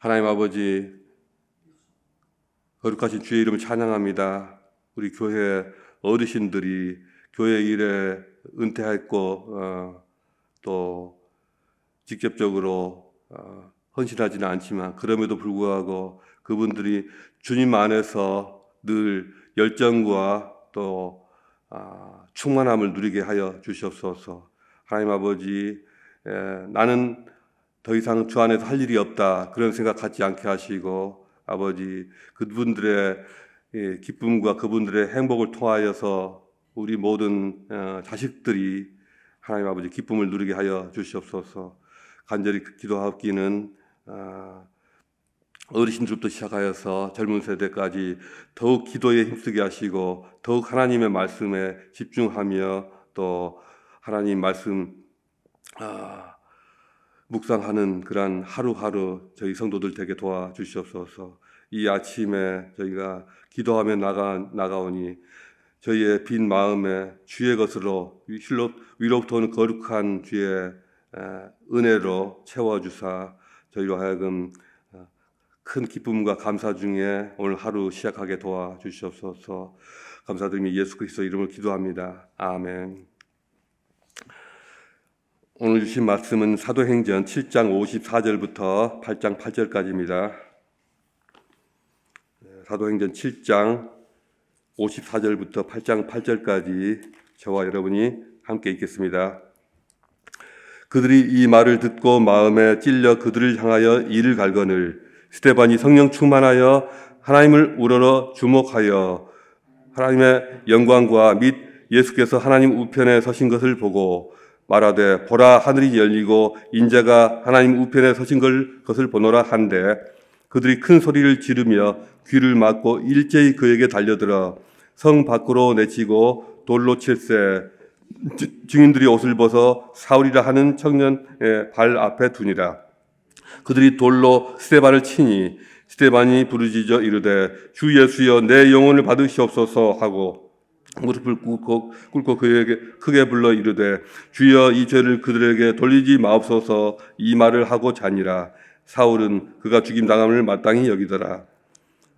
하나님 아버지 거룩하신 주의 이름을 찬양합니다. 우리 교회 어르신들이 교회 일에 은퇴했고 어, 또 직접적으로 어, 헌신하지는 않지만 그럼에도 불구하고 그분들이 주님 안에서 늘 열정과 또 아, 충만함을 누리게 하여 주시옵소서. 하나님 아버지 에, 나는 더 이상 주 안에서 할 일이 없다 그런 생각 갖지 않게 하시고 아버지 그분들의 예, 기쁨과 그분들의 행복을 통하여서 우리 모든 어, 자식들이 하나님 아버지 기쁨을 누리게 하여 주시옵소서 간절히 그 기도하기는 아, 어르신들부터 시작하여서 젊은 세대까지 더욱 기도에 힘쓰게 하시고 더욱 하나님의 말씀에 집중하며 또 하나님 말씀 아, 묵상하는 그러한 하루하루 저희 성도들 되게 도와주시옵소서. 이 아침에 저희가 기도하며 나가 나가오니 저희의 빈 마음에 주의 것으로 위로부터 오는 거룩한 주의 은혜로 채워주사 저희로 하여금 어, 큰 기쁨과 감사 중에 오늘 하루 시작하게 도와주시옵소서 감사드리며 예수 그리스도 이름을 기도합니다. 아멘. 오늘 주신 말씀은 사도행전 7장 54절부터 8장 8절까지입니다. 사도행전 7장 54절부터 8장 8절까지 저와 여러분이 함께 읽겠습니다. 그들이 이 말을 듣고 마음에 찔려 그들을 향하여 이를 갈거늘 스테반이 성령 충만하여 하나님을 우러러 주목하여 하나님의 영광과 및 예수께서 하나님 우편에 서신 것을 보고 말하되 보라 하늘이 열리고 인자가 하나님 우편에 서신 것을 보노라 한데 그들이 큰 소리를 지르며 귀를 막고 일제히 그에게 달려들어 성 밖으로 내치고 돌로 칠세 증인들이 옷을 벗어 사울이라 하는 청년의 발 앞에 두니라 그들이 돌로 스테반을 치니 스테반이 부르짖어 이르되 주 예수여 내 영혼을 받으시옵소서 하고 무릎을 꿇고, 꿇고 그에게 크게 불러 이르되 주여 이 죄를 그들에게 돌리지 마옵소서 이 말을 하고 자니라 사울은 그가 죽임 당함을 마땅히 여기더라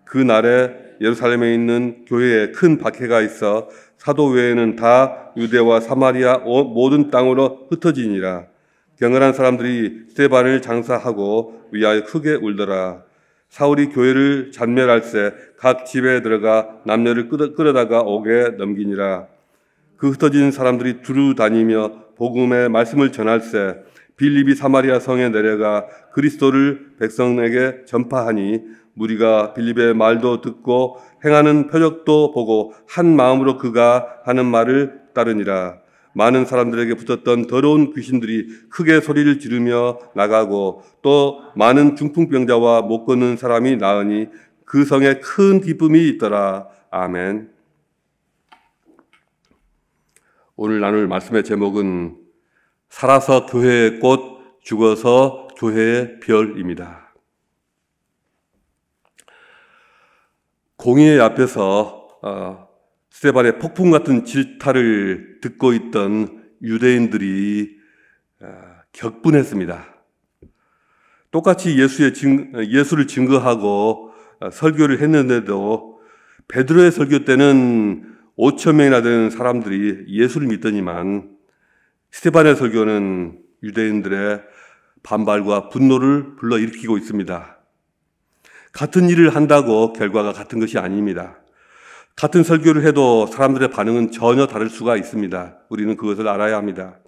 그 날에 예루살렘에 있는 교회에 큰 박해가 있어 사도 외에는 다 유대와 사마리아 어, 모든 땅으로 흩어지니라 경건한 사람들이 스테반을 장사하고 위하여 크게 울더라 사울이 교회를 잔멸할세 각 집에 들어가 남녀를 끌어, 다가 옥에 넘기니라. 그 흩어진 사람들이 두루 다니며 복음의 말씀을 전할세 빌립이 사마리아 성에 내려가 그리스도를 백성에게 전파하니 무리가 빌립의 말도 듣고 행하는 표적도 보고 한 마음으로 그가 하는 말을 따르니라. 많은 사람들에게 붙었던 더러운 귀신들이 크게 소리를 지르며 나가고 또 많은 중풍병자와 못 걷는 사람이 나으니 그 성에 큰 기쁨이 있더라. 아멘. 오늘 나눌 말씀의 제목은 살아서 교회의 꽃, 죽어서 교회의 별입니다. 공의의 앞에서 어, 스테반의 폭풍 같은 질타를 듣고 있던 유대인들이 아, 격분했습니다. 똑같이 예수의 증, 예수를 증거하고 아, 설교를 했는데도 베드로의 설교 때는 5천 명이나 되는 사람들이 예수를 믿더니만 스테반의 설교는 유대인들의 반발과 분노를 불러일으키고 있습니다. 같은 일을 한다고 결과가 같은 것이 아닙니다. 같은 설교를 해도 사람들의 반응은 전혀 다를 수가 있습니다. 우리는 그것을 알아야 합니다.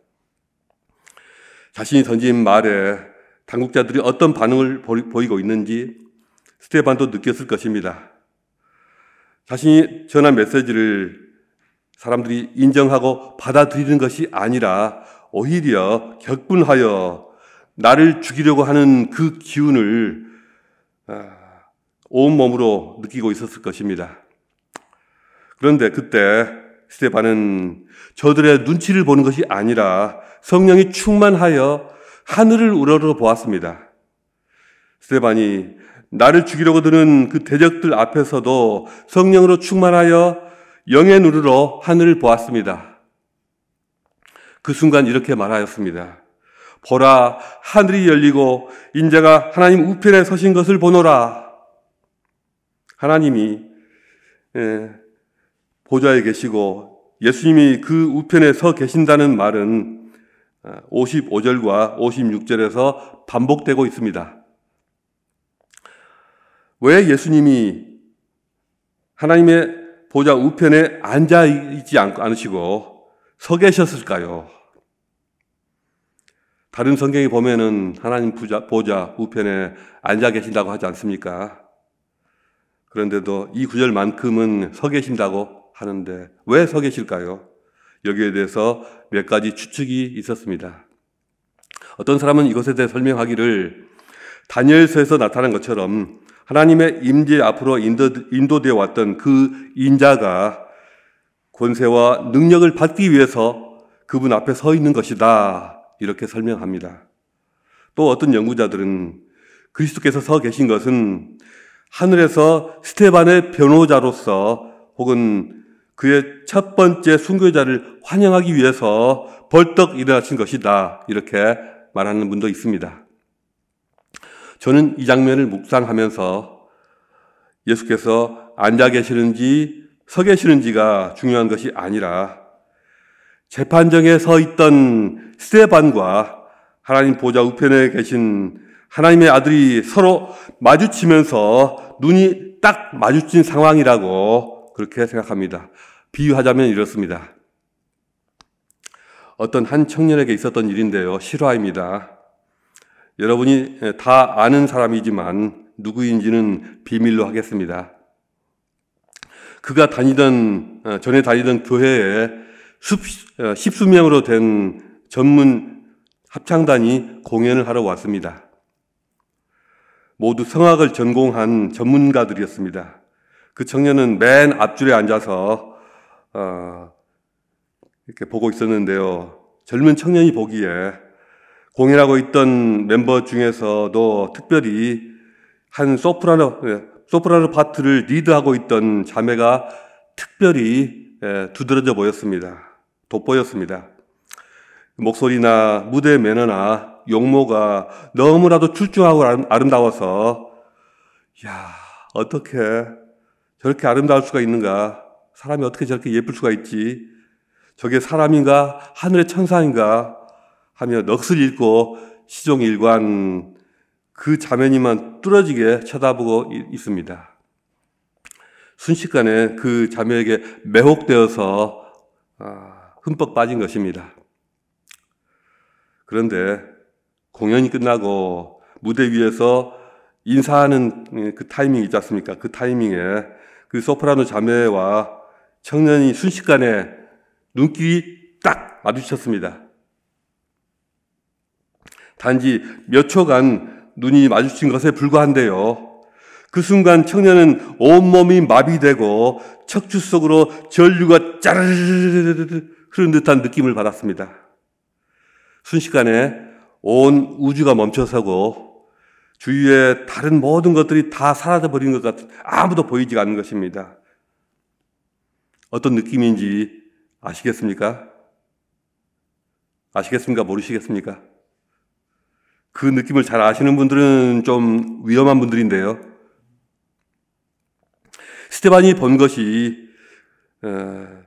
자신이 던진 말에 당국자들이 어떤 반응을 보이고 있는지 스테반도 느꼈을 것입니다. 자신이 전한 메시지를 사람들이 인정하고 받아들이는 것이 아니라 오히려 격분하여 나를 죽이려고 하는 그 기운을 아, 온몸으로 느끼고 있었을 것입니다. 그런데 그때 스테반은 저들의 눈치를 보는 것이 아니라 성령이 충만하여 하늘을 우러러 보았습니다. 스테반이 나를 죽이려고 드는 그 대적들 앞에서도 성령으로 충만하여 영의 눈으로 하늘을 보았습니다. 그 순간 이렇게 말하였습니다. 보라 하늘이 열리고 인자가 하나님 우편에 서신 것을 보노라. 하나님이 예, 보좌에 계시고 예수님이 그 우편에 서 계신다는 말은 55절과 아, 56절에서 반복되고 있습니다. 왜 예수님이 하나님의 보좌 우편에 앉아 있지 않으시고 서 계셨을까요? 다른 성경에 보면은 하나님 부자, 보좌 우편에 앉아 계신다고 하지 않습니까? 그런데도 이 구절만큼은 서 계신다고 하는데 왜 서 계실까요? 여기에 대해서 몇 가지 추측이 있었습니다. 어떤 사람은 이것에 대해 설명하기를 다니엘서에서 나타난 것처럼 하나님의 임재 앞으로 인도, 되어 왔던 그 인자가 권세와 능력을 받기 위해서 그분 앞에 서 있는 것이다. 이렇게 설명합니다. 또 어떤 연구자들은 그리스도께서 서 계신 것은 하늘에서 스테반의 변호자로서 혹은 그의 첫 번째 순교자를 환영하기 위해서 벌떡 일어나신 것이다. 이렇게 말하는 분도 있습니다. 저는 이 장면을 묵상하면서 예수께서 앉아 계시는지 서 계시는지가 중요한 것이 아니라 재판정에 서 있던 스테반과 하나님 보좌 우편에 계신 하나님의 아들이 서로 마주치면서 눈이 딱 마주친 상황이라고 그렇게 생각합니다. 비유하자면 이렇습니다. 어떤 한 청년에게 있었던 일인데요. 실화입니다. 여러분이 예, 다 아는 사람이지만 누구인지는 비밀로 하겠습니다. 그가 다니던, 어, 전에 다니던 교회에 어, 십수명으로 된 전문 합창단이 공연을 하러 왔습니다. 모두 성악을 전공한 전문가들이었습니다. 그 청년은 맨 앞줄에 앉아서 어, 이렇게 보고 있었는데요. 젊은 청년이 보기에 공연하고 있던 멤버 중에서도 특별히 한 소프라노 예, 소프라노 파트를 리드하고 있던 자매가 특별히 예, 두드러져 보였습니다. 돋보였습니다. 목소리나 무대 매너나 용모가 너무나도 출중하고 아름다워서 야 어떻게 저렇게 아름다울 수가 있는가? 사람이 어떻게 저렇게 예쁠 수가 있지? 저게 사람인가? 하늘의 천사인가? 하며 넋을 잃고 시종일관 그 자매님만 뚫어지게 쳐다보고 있습니다. 순식간에 그 자매에게 매혹되어서 아, 흠뻑 빠진 것입니다. 그런데 공연이 끝나고 무대 위에서 인사하는 그 타이밍이 있지 않습니까? 그 타이밍에 그 소프라노 자매와 청년이 순식간에 눈길이 딱 마주쳤습니다. 단지 몇 초간 눈이 마주친 것에 불과한데요. 그 순간 청년은 온몸이 마비되고 척추 속으로 전류가 짜르르르 르 흐른 듯한 느낌을 받았습니다. 순식간에 온 우주가 멈춰서고 주위에 다른 모든 것들이 다 사라져 버린 것 같은 아무도 보이지 않는 것입니다. 어떤 느낌인지 아시겠습니까? 아시겠습니까? 모르시겠습니까? 그 느낌을 잘 아시는 분들은 좀 위험한 분들인데요. 스테반이 본 것이 어,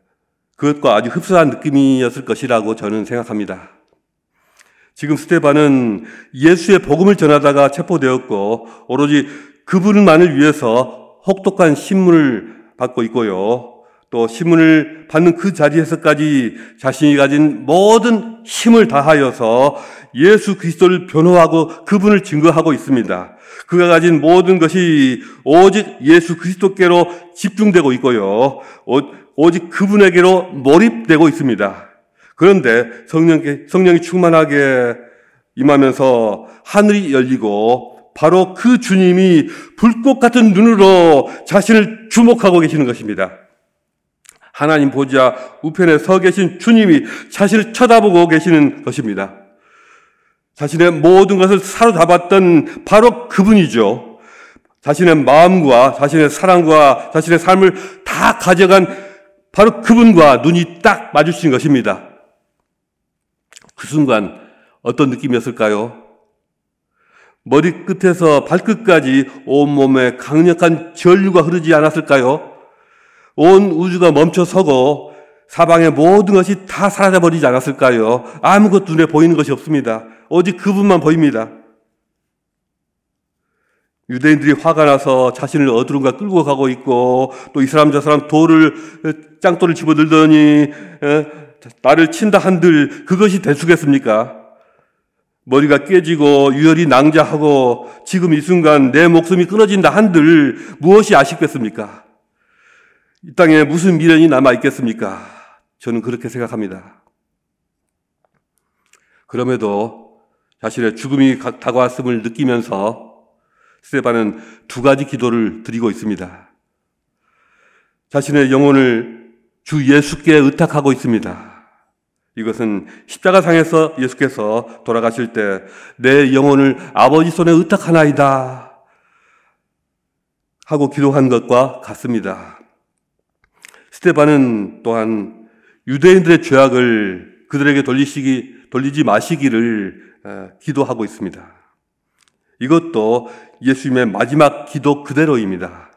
그것과 아주 흡사한 느낌이었을 것이라고 저는 생각합니다. 지금 스테반은 예수의 복음을 전하다가 체포되었고 오로지 그분만을 위해서 혹독한 신문을 받고 있고요. 또 신문을 받는 그 자리에서까지 자신이 가진 모든 힘을 다하여서 예수 그리스도를 변호하고 그분을 증거하고 있습니다. 그가 가진 모든 것이 오직 예수 그리스도께로 집중되고 있고요. 오직 그분에게로 몰입되고 있습니다. 그런데 성령, 성령이 충만하게 임하면서 하늘이 열리고 바로 그 주님이 불꽃 같은 눈으로 자신을 주목하고 계시는 것입니다. 하나님 보좌 우편에 서 계신 주님이 자신을 쳐다보고 계시는 것입니다. 자신의 모든 것을 사로잡았던 바로 그분이죠. 자신의 마음과 자신의 사랑과 자신의 삶을 다 가져간 바로 그분과 눈이 딱 마주친 것입니다. 그 순간 어떤 느낌이었을까요? 머리끝에서 발끝까지 온몸에 강력한 전류가 흐르지 않았을까요? 온 우주가 멈춰 서고 사방의 모든 것이 다 사라져버리지 않았을까요? 아무것도 눈에 보이는 것이 없습니다. 오직 그분만 보입니다. 유대인들이 화가 나서 자신을 어디론가 끌고 가고 있고 또 이 사람 저 사람 돌을 어, 짱돌을 집어들더니 어, 나를 친다 한들 그것이 대수겠습니까? 머리가 깨지고 유혈이 낭자하고 지금 이 순간 내 목숨이 끊어진다 한들 무엇이 아쉽겠습니까? 이 땅에 무슨 미련이 남아 있겠습니까? 저는 그렇게 생각합니다. 그럼에도 자신의 죽음이 다가왔음을 느끼면서 스테반은 두 가지 기도를 드리고 있습니다. 자신의 영혼을 주 예수께 의탁하고 있습니다. 이것은 십자가상에서 예수께서 돌아가실 때 내 영혼을 아버지 손에 의탁하나이다 하고 기도한 것과 같습니다. 스테반은 또한 유대인들의 죄악을 그들에게 돌리시기 돌리지 마시기를 기도하고 있습니다. 이것도 예수님의 마지막 기도 그대로입니다.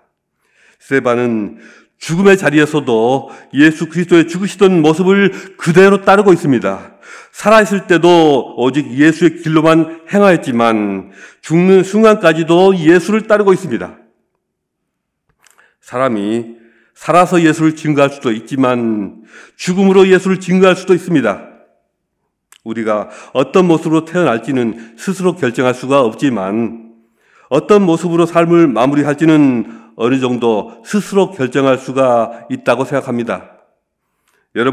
세바는 죽음의 자리에서도 예수 그리스도의 죽으시던 모습을 그대로 따르고 있습니다. 살아있을 때도 오직 예수의 길로만 행하였지만 죽는 순간까지도 예수를 따르고 있습니다. 사람이 살아서 예수를 증거할 수도 있지만 죽음으로 예수를 증거할 수도 있습니다. 우리가 어떤 모습으로 태어날지는 스스로 결정할 수가 없지만 어떤 모습으로 삶을 마무리할지는 어느 정도 스스로 결정할 수가 있다고 생각합니다.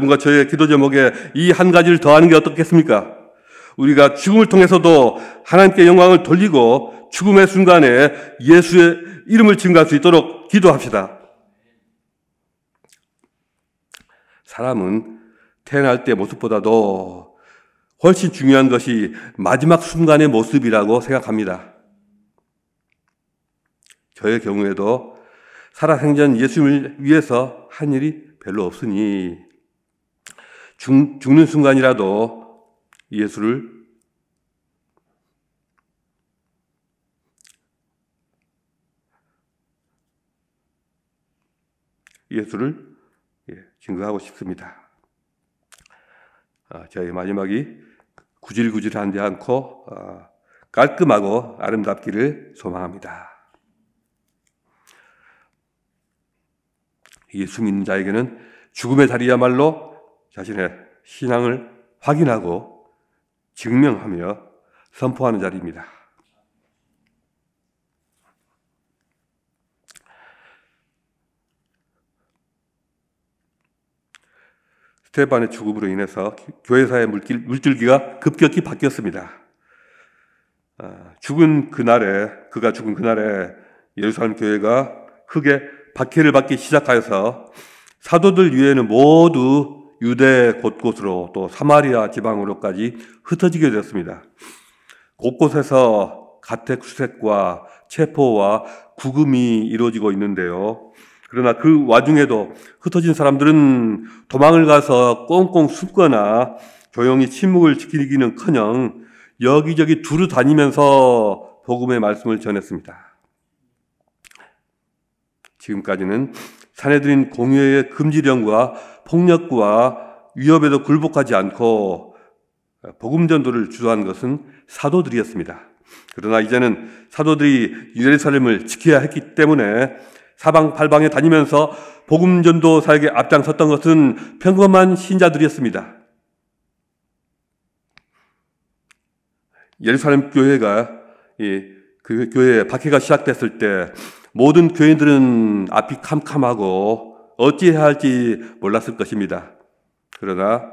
여러분과 저의 기도 제목에 이 한 가지를 더하는 게 어떻겠습니까? 우리가 죽음을 통해서도 하나님께 영광을 돌리고 죽음의 순간에 예수의 이름을 증가할 수 있도록 기도합시다. 사람은 태어날 때 모습보다도 훨씬 중요한 것이 마지막 순간의 모습이라고 생각합니다. 저의 경우에도 살아생전 예수님을 위해서 한 일이 별로 없으니 죽, 는 순간이라도 예수를 예수를 예, 증거하고 싶습니다. 아, 저희 마지막이 구질구질한데 않고 아, 깔끔하고 아름답기를 소망합니다. 예수 믿는 자에게는 죽음의 자리야말로 자신의 신앙을 확인하고 증명하며 선포하는 자리입니다. 스테반의 죽음으로 인해서 교회사의 물길, 물줄기가 급격히 바뀌었습니다. 아, 죽은 그날에, 그가 죽은 그날에 예루살렘 교회가 흙에 박해를 받기 시작하여서 사도들 위에는 모두 유대 곳곳으로 또 사마리아 지방으로까지 흩어지게 되었습니다. 곳곳에서 가택수색과 체포와 구금이 이루어지고 있는데요. 그러나 그 와중에도 흩어진 사람들은 도망을 가서 꽁꽁 숨거나 조용히 침묵을 지키기는 커녕 여기저기 두루 다니면서 복음의 말씀을 전했습니다. 지금까지는 사내들인 공유의 금지령과 폭력과 위협에도 굴복하지 않고 복음 전도를 주도한 것은 사도들이었습니다. 그러나 이제는 사도들이 예루사람을 지켜야 했기 때문에 사방 팔방에 다니면서 복음 전도 사역에 앞장섰던 것은 평범한 신자들이었습니다. 예루살렘 교회가 이그 교회 박해가 시작됐을 때 모든 교인들은 앞이 캄캄하고 어찌해야 할지 몰랐을 것입니다. 그러나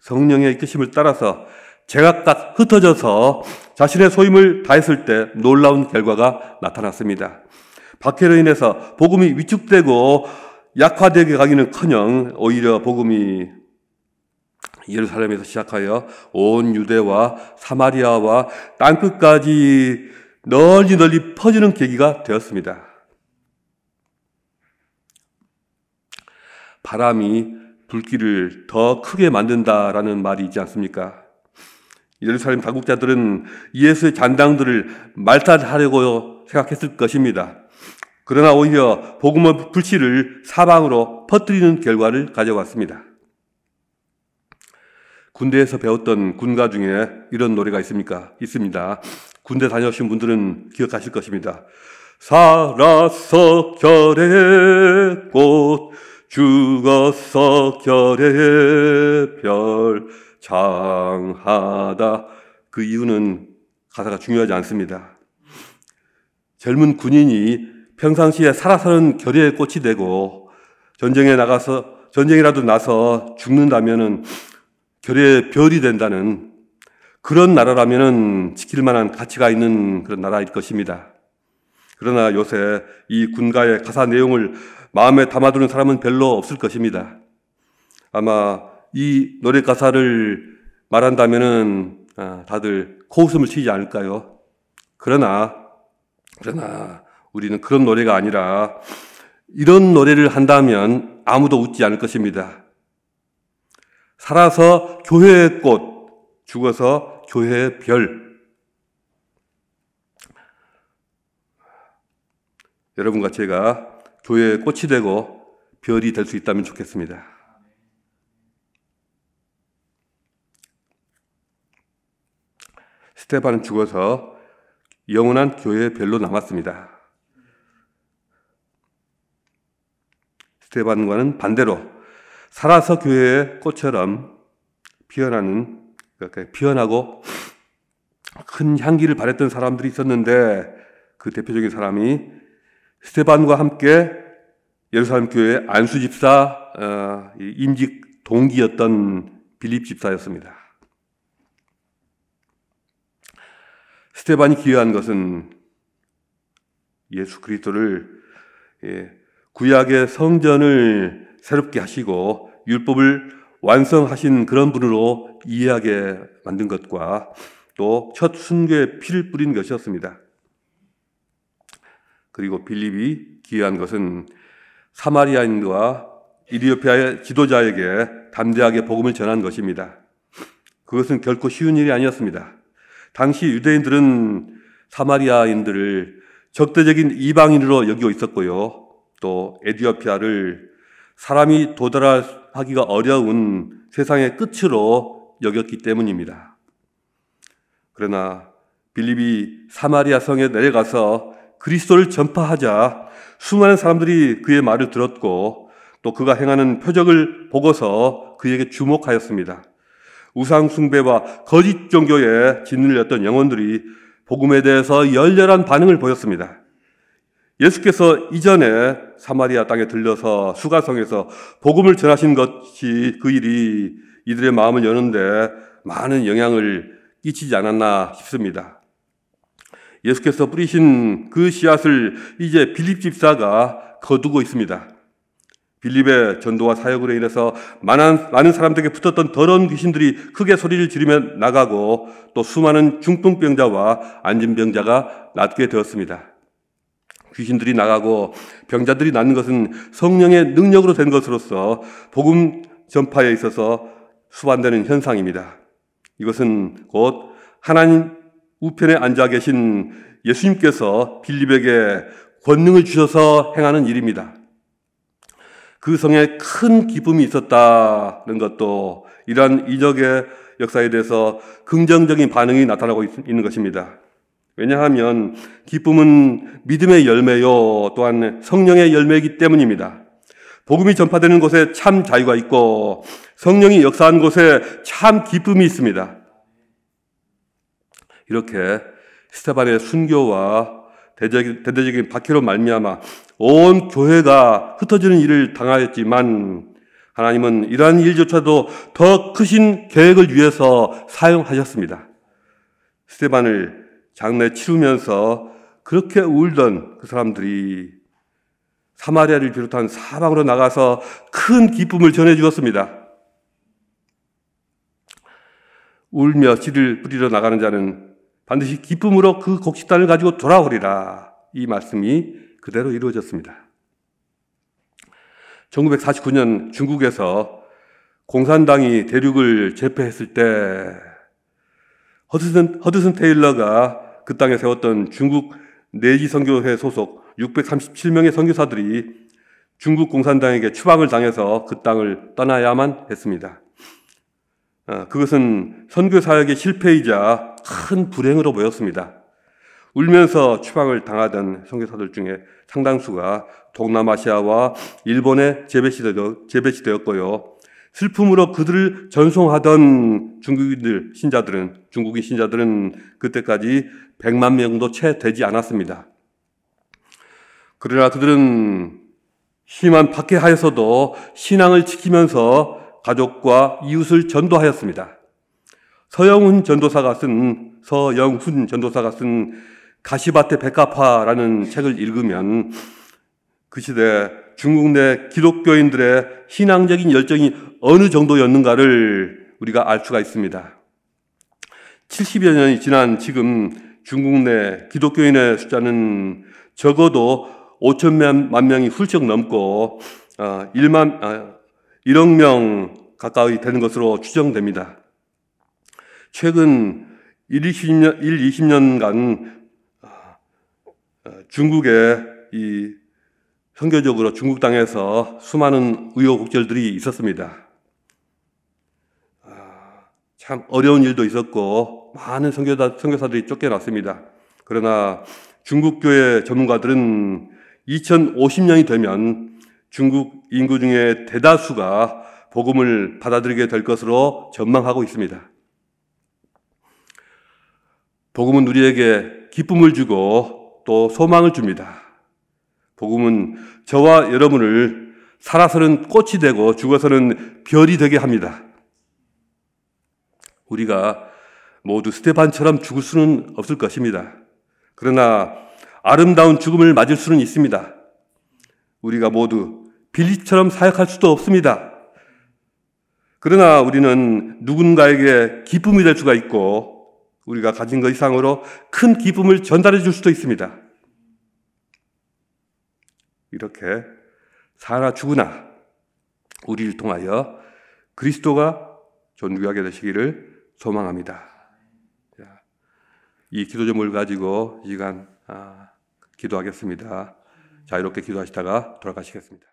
성령의 이끄심을 따라서 제각각 흩어져서 자신의 소임을 다했을 때 놀라운 결과가 나타났습니다. 박해로 인해서 복음이 위축되고 약화되게 가기는커녕 오히려 복음이 예루살렘에서 시작하여 온 유대와 사마리아와 땅끝까지 널리 널리 퍼지는 계기가 되었습니다. 바람이 불길을 더 크게 만든다라는 말이 있지 않습니까? 예루살렘 당국자들은 예수의 잔당들을 말살하려고 생각했을 것입니다. 그러나 오히려 복음의 불씨를 사방으로 퍼뜨리는 결과를 가져왔습니다. 군대에서 배웠던 군가 중에 이런 노래가 있습니까? 있습니다. 군대 다녀오신 분들은 기억하실 것입니다. 살아서 결의 꽃, 죽어 결의 별, 장하다. 그 이유는 가사가 중요하지 않습니다. 젊은 군인이 평상시에 살아서는 결의의 꽃이 되고 전쟁에 나가서 전쟁이라도 나서 죽는다면 결의의 별이 된다는 그런 나라라면 지킬 만한 가치가 있는 그런 나라일 것입니다. 그러나 요새 이 군가의 가사 내용을 마음에 담아두는 사람은 별로 없을 것입니다. 아마 이 노래 가사를 말한다면은 아, 다들 코웃음을 치지 않을까요? 그러나 그러나 우리는 그런 노래가 아니라 이런 노래를 한다면 아무도 웃지 않을 것입니다. 살아서 교회의 꽃, 죽어서 교회의 별. 여러분과 제가 교회의 꽃이 되고 별이 될 수 있다면 좋겠습니다. 스테반은 죽어서 영원한 교회의 별로 남았습니다. 스테반과는 반대로 살아서 교회의 꽃처럼 피어나는 이렇게 그러니까 피어나고큰 향기를 바랬던 사람들이 있었는데 그 대표적인 사람이 스테반과 함께 예루살렘 교회 안수 집사 어, 임직 동기였던 빌립 집사였습니다. 스테반이 기여한 것은 예수 그리스도를 예, 구약의 성전을 새롭게 하시고 율법을 완성하신 그런 분으로 이해하게 만든 것과 또 첫 순교에 피를 뿌린 것이었습니다. 그리고 빌립이 기여한 것은 사마리아인과 이디오피아의 지도자에게 담대하게 복음을 전한 것입니다. 그것은 결코 쉬운 일이 아니었습니다. 당시 유대인들은 사마리아인들을 적대적인 이방인으로 여기고 있었고요. 또 에디오피아를 사람이 도달할 하기가 어려운 세상의 끝으로 여겼기 때문입니다. 그러나 빌립이 사마리아 성에 내려가서 그리스도를 전파하자 수많은 사람들이 그의 말을 들었고 또 그가 행하는 표적을 보고서 그에게 주목하였습니다. 우상 숭배와 거짓 종교에 짓눌렸던 영혼들이 복음에 대해서 열렬한 반응을 보였습니다. 예수께서 이전에 사마리아 땅에 들려서 수가성에서 복음을 전하신 것이 그 일이 이들의 마음을 여는데 많은 영향을 끼치지 않았나 싶습니다. 예수께서 뿌리신 그 씨앗을 이제 빌립 집사가 거두고 있습니다. 빌립의 전도와 사역으로 인해서 많은, 많은 사람들에게 붙었던 더러운 귀신들이 크게 소리를 지르며 나가고 또 수많은 중풍병자와 안진병자가 낫게 되었습니다. 귀신들이 나가고 병자들이 낳는 것은 성령의 능력으로 된 것으로서 복음 전파에 있어서 수반되는 현상입니다. 이것은 곧 하나님 우편에 앉아 계신 예수님께서 빌립에게 권능을 주셔서 행하는 일입니다. 그 성에 큰 기쁨이 있었다는 것도 이러한 이적의 역사에 대해서 긍정적인 반응이 나타나고 있는 것입니다. 왜냐하면 기쁨은 믿음의 열매요 또한 성령의 열매이기 때문입니다. 복음이 전파되는 곳에 참 자유가 있고 성령이 역사한 곳에 참 기쁨이 있습니다. 이렇게 스테반의 순교와 대대적인 박해로 말미암아 온 교회가 흩어지는 일을 당하였지만 하나님은 이러한 일조차도 더 크신 계획을 위해서 사용하셨습니다. 스테반을 장례 치르면서 그렇게 울던 그 사람들이 사마리아를 비롯한 사방으로 나가서 큰 기쁨을 전해 주었습니다. 울며 씨를 뿌리러 나가는 자는 반드시 기쁨으로 그 곡식단을 가지고 돌아오리라. 이 말씀이 그대로 이루어졌습니다. 1949년 중국에서 공산당이 대륙을 제패했을 때 허드슨, 허드슨 테일러가 그 땅에 세웠던 중국 내지 선교회 소속 637명의 선교사들이 중국 공산당에게 추방을 당해서 그 땅을 떠나야만 했습니다. 아, 그것은 선교 사역의 실패이자 큰 불행으로 보였습니다. 울면서 추방을 당하던 선교사들 중에 상당수가 동남아시아와 일본에 재배시되었고요. 슬픔으로 그들을 전송하던 중국인들, 신자들은, 중국인 신자들은 그때까지 100만 명도 채 되지 않았습니다. 그러나 그들은 희망 밖에 하에서도 신앙을 지키면서 가족과 이웃을 전도하였습니다. 서영훈 전도사가 쓴, 서영훈 전도사가 쓴 가시밭의 백합화라는 책을 읽으면 그 시대 중국 내 기독교인들의 신앙적인 열정이 어느 정도였는가를 우리가 알 수가 있습니다. 70여 년이 지난 지금 중국 내 기독교인의 숫자는 적어도 5천만 명이 훌쩍 넘고 1만 어, 1억 어, 명 가까이 되는 것으로 추정됩니다. 최근 1, 20년, 1, 20년간 중국의 이 선교적으로 중국 땅에서 수많은 우여곡절들이 있었습니다. 아, 참 어려운 일도 있었고 많은 선교사, 선교사들이 쫓겨났습니다. 그러나 중국 교회 전문가들은 2050년이 되면 중국 인구 중에 대다수가 복음을 받아들이게 될 것으로 전망하고 있습니다. 복음은 우리에게 기쁨을 주고 또 소망을 줍니다. 복음은 저와 여러분을 살아서는 꽃이 되고 죽어서는 별이 되게 합니다. 우리가 모두 스테판처럼 죽을 수는 없을 것입니다. 그러나 아름다운 죽음을 맞을 수는 있습니다. 우리가 모두 빌리처럼 사역할 수도 없습니다. 그러나 우리는 누군가에게 기쁨이 될 수가 있고 우리가 가진 것 이상으로 큰 기쁨을 전달해 줄 수도 있습니다. 이렇게 살아 죽으나 우리를 통하여 그리스도가 존귀하게 되시기를 소망합니다. 이 기도 점을 가지고 시간 아, 기도하겠습니다. 자유롭게 기도하시다가 돌아가시겠습니다.